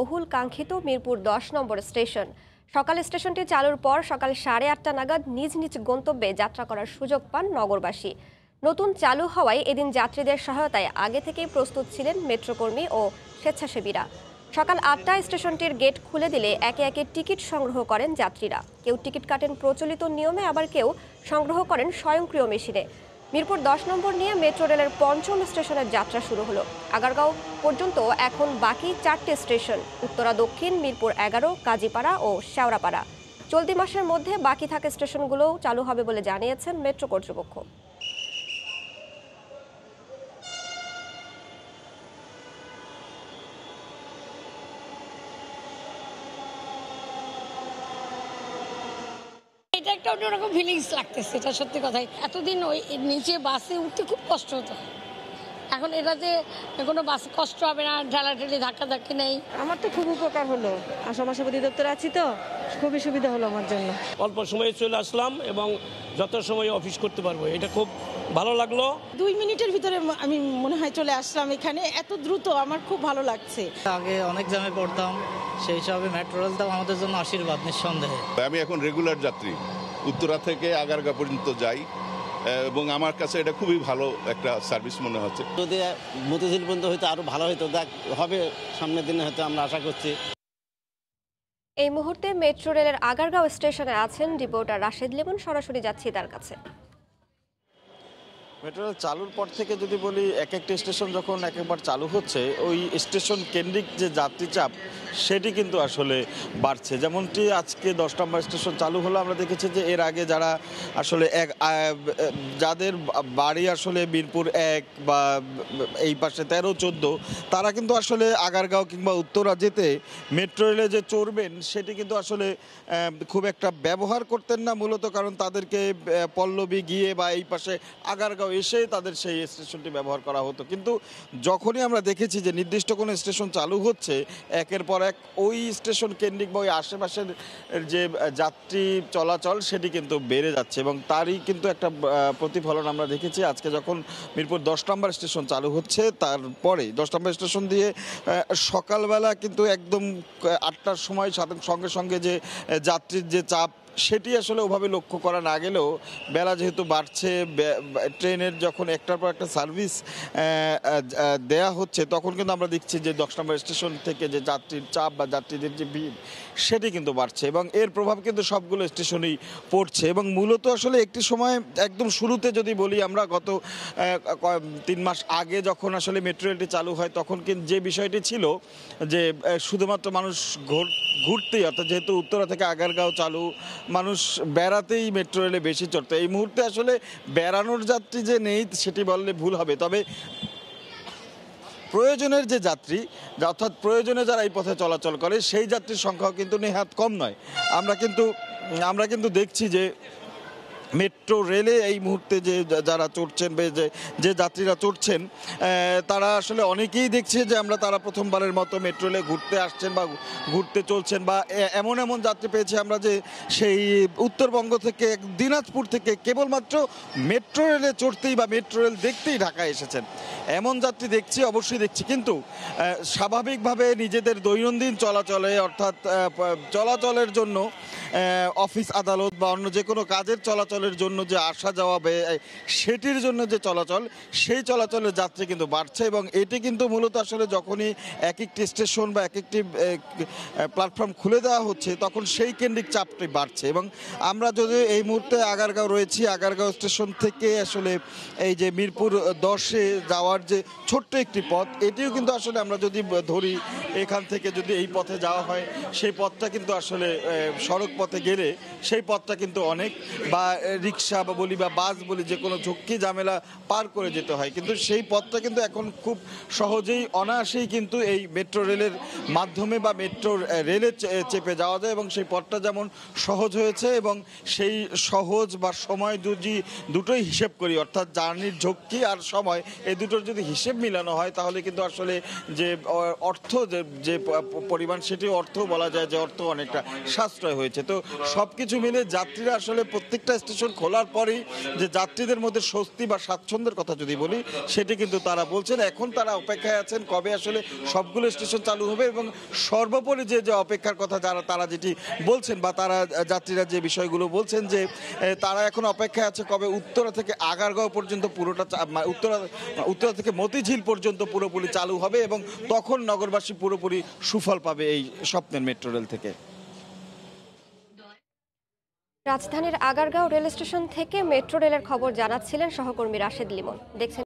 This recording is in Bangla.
বহুল কাঙ্ক্ষিত মিরপুর দশ নম্বর স্টেশন সকালে স্টেশনটি চালুর পর সকাল সাড়ে আটটা নাগাদ নিজ নিজ গন্তব্যে যাত্রা করার সুযোগ পান নগরবাসী নতুন চালু হওয়ায় এদিন যাত্রীদের সহায়তায় আগে থেকেই প্রস্তুত ছিলেন মেট্রোকর্মী ও স্বেচ্ছাসেবীরা সকাল আটটায় স্টেশনটির গেট খুলে দিলে একে একে টিকিট সংগ্রহ করেন যাত্রীরা কেউ টিকিট কাটেন প্রচলিত নিয়মে আবার কেউ সংগ্রহ করেন স্বয়ংক্রিয় মেশিনে মিরপুর দশ নম্বর নিয়ে মেট্রো রেলের পঞ্চম স্টেশনের যাত্রা শুরু হলো আগারগাঁও পর্যন্ত এখন বাকি চারটি স্টেশন উত্তরা দক্ষিণ মিরপুর এগারো কাজীপাড়া ও শ্যাওরাপাড়া চলতি মাসের মধ্যে বাকি থাকা স্টেশনগুলোও চালু হবে বলে জানিয়েছেন মেট্রো কর্তৃপক্ষ একটা অন্যরকম ফিলিংস লাগতেছে এটা সত্যি কথাই এতদিন ওই নিচে বাসে উঠতে খুব কষ্ট হতো এখন এটা যে কোনো বাস কষ্ট হবে না ঢালা ঢেলি ধাক্কা ধাক্কি নেই আমার তো খুব উপকার হলো আসাম আশা অধিদপ্তর আছি তো খুবই সুবিধা হলো আমার জন্য অল্প সময়ে চলে আসলাম এবং যত সময় অফিস করতে পারবো এটা খুব ভালো লাগলো দুই মিনিটের ভিতরে আমি মনে হয় চলে আসলাম এখানে এত দ্রুত আমার খুব ভালো লাগছে আগে অনেক জামে পড়তাম সেই হিসাবে মেট্রো রেলটাও আমাদের জন্য আশীর্বাদ নিঃসন্দেহে আমি এখন রেগুলার যাত্রী উত্তরা থেকে আগারগা পর্যন্ত যাই এবং আমার কাছে এটা খুবই ভালো একটা সার্ভিস মনে হচ্ছে যদি মতিঝিল পর্যন্ত হয়তো আরও ভালো হতো দেখ হবে সামনের দিনে হয়তো আমরা আশা করছি এই মুহূর্তে মেট্রো রেলের আগারগাঁও স্টেশনে আছেন রিপোর্টার রাশেদ লেমন সরাসরি যাচ্ছি তার কাছে মেট্রো রেল চালুর পর থেকে যদি বলি এক একটা স্টেশন যখন এক একবার চালু হচ্ছে ওই স্টেশন কেন্দ্রিক যে যাত্রী চাপ সেটি কিন্তু আসলে বাড়ছে যেমনটি আজকে দশ নম্বর স্টেশন চালু হলো আমরা দেখেছি যে এর আগে যারা আসলে এক যাদের বাড়ি আসলে বীরপুর এক বা এই পাশে তেরো চোদ্দো তারা কিন্তু আসলে আগারগাঁও কিংবা উত্তরা যেতে মেট্রো রেলে যে চড়বেন সেটি কিন্তু আসলে খুব একটা ব্যবহার করতেন না মূলত কারণ তাদেরকে পল্লবী গিয়ে বা এই পাশে আগারগাঁও এসে তাদের সেই স্টেশনটি ব্যবহার করা হতো কিন্তু যখনই আমরা দেখেছি যে নির্দিষ্ট কোনো স্টেশন চালু হচ্ছে একের পর এক ওই স্টেশন কেন্দ্রিক বা ওই আশেপাশের যে যাত্রী চলাচল সেটি কিন্তু বেড়ে যাচ্ছে এবং তারই কিন্তু একটা প্রতিফলন আমরা দেখেছি আজকে যখন মিরপুর দশ নম্বর স্টেশন চালু হচ্ছে তারপরে দশ নম্বর স্টেশন দিয়ে সকালবেলা কিন্তু একদম আটটার সময় সাথে সঙ্গে সঙ্গে যে যাত্রীর যে চাপ সেটি আসলে ওভাবে লক্ষ্য করা না গেলেও বেলা যেহেতু বাড়ছে ট্রেনের যখন একটার পর একটা সার্ভিস দেয়া হচ্ছে তখন কিন্তু আমরা দেখছি যে দশ নম্বর স্টেশন থেকে যে যাত্রীর চাপ বা যাত্রীদের যে ভিড় সেটি কিন্তু বাড়ছে এবং এর প্রভাব কিন্তু সবগুলো স্টেশনেই পড়ছে এবং মূলত আসলে একটি সময় একদম শুরুতে যদি বলি আমরা গত তিন মাস আগে যখন আসলে মেট্রো রেলটি চালু হয় তখন কিন্তু যে বিষয়টি ছিল যে শুধুমাত্র মানুষ ঘুরতেই অর্থাৎ যেহেতু উত্তরা থেকে আগারগাঁও চালু মানুষ বেড়াতেই মেট্রো রেলে বেশি চড়তো এই মুহূর্তে আসলে বেড়ানোর যাত্রী যে নেই সেটি বললে ভুল হবে তবে প্রয়োজনের যে যাত্রী অর্থাৎ প্রয়োজনে যারা এই পথে চলাচল করে সেই যাত্রীর সংখ্যাও কিন্তু নেহাত কম নয় আমরা কিন্তু আমরা কিন্তু দেখছি যে মেট্রো রেলে এই মুহূর্তে যে যারা চড়ছেন যে যাত্রীরা চড়ছেন তারা আসলে অনেকেই দেখছে যে আমরা তারা প্রথমবারের মতো মেট্রো রেলে ঘুরতে আসছেন বা ঘুরতে চলছেন বা এমন এমন যাত্রী পেয়েছি আমরা যে সেই উত্তরবঙ্গ থেকে দিনাজপুর থেকে কেবলমাত্র মেট্রো রেলে চড়তেই বা মেট্রো রেল দেখতেই ঢাকায় এসেছেন এমন যাত্রী দেখছি অবশ্যই দেখছি কিন্তু স্বাভাবিকভাবে নিজেদের দৈনন্দিন চলাচলে অর্থাৎ চলাচলের জন্য অফিস আদালত বা অন্য যে কোনো কাজের চলাচলে চলাচলের জন্য যে আসা যাওয়া সেটির জন্য যে চলাচল সেই চলাচলের যাত্রী কিন্তু বাড়ছে এবং এটি কিন্তু মূলত আসলে যখনই এক একটি স্টেশন বা এক একটি প্ল্যাটফর্ম খুলে দেওয়া হচ্ছে তখন সেই কেন্দ্রিক চাপটি বাড়ছে এবং আমরা যদি এই মুহূর্তে আগারগাঁও রয়েছি আগারগাঁও স্টেশন থেকে আসলে এই যে মিরপুর দশে যাওয়ার যে ছোট্ট একটি পথ এটিও কিন্তু আসলে আমরা যদি ধরি এখান থেকে যদি এই পথে যাওয়া হয় সেই পথটা কিন্তু আসলে সড়ক পথে গেলে সেই পথটা কিন্তু অনেক বা রিক্সা বা বলি বা বাস বলি যে কোনো ঝক্কি ঝামেলা পার করে যেতে হয় কিন্তু সেই পথটা কিন্তু এখন খুব সহজেই অনায়াসেই কিন্তু এই মেট্রো রেলের মাধ্যমে বা মেট্রো রেলে চেপে যাওয়া যায় এবং সেই পথটা যেমন সহজ হয়েছে এবং সেই সহজ বা সময় যদি দুটোই হিসেব করি অর্থাৎ জার্নির ঝক্কি আর সময় এই দুটোর যদি হিসেব মিলানো হয় তাহলে কিন্তু আসলে যে অর্থ যে পরিমাণ সেটি অর্থ বলা যায় যে অর্থ অনেকটা সাশ্রয় হয়েছে তো সব কিছু মিলে যাত্রীরা আসলে প্রত্যেকটা স্টেশন খোলার পরেই যে যাত্রীদের মধ্যে স্বস্তি বা স্বাচ্ছন্দ্যের কথা যদি বলি সেটি কিন্তু তারা বলছেন এখন তারা অপেক্ষায় আছেন কবে আসলে সবগুলো স্টেশন চালু হবে এবং সর্বোপরি যে যে অপেক্ষার কথা যারা তারা যেটি বলছেন বা তারা যাত্রীরা যে বিষয়গুলো বলছেন যে তারা এখন অপেক্ষায় আছে কবে উত্তরা থেকে আগারগাঁও পর্যন্ত পুরোটা উত্তরা উত্তরা থেকে মতিঝিল পর্যন্ত পুরোপুরি চালু হবে এবং তখন নগরবাসী পুরোপুরি সুফল পাবে এই স্বপ্নের মেট্রো রেল থেকে রাজধানীর আগারগাঁও রেল স্টেশন থেকে মেট্রো রেলের খবর জানাচ্ছিলেন সহকর্মী রাশেদ লিমন দেখছেন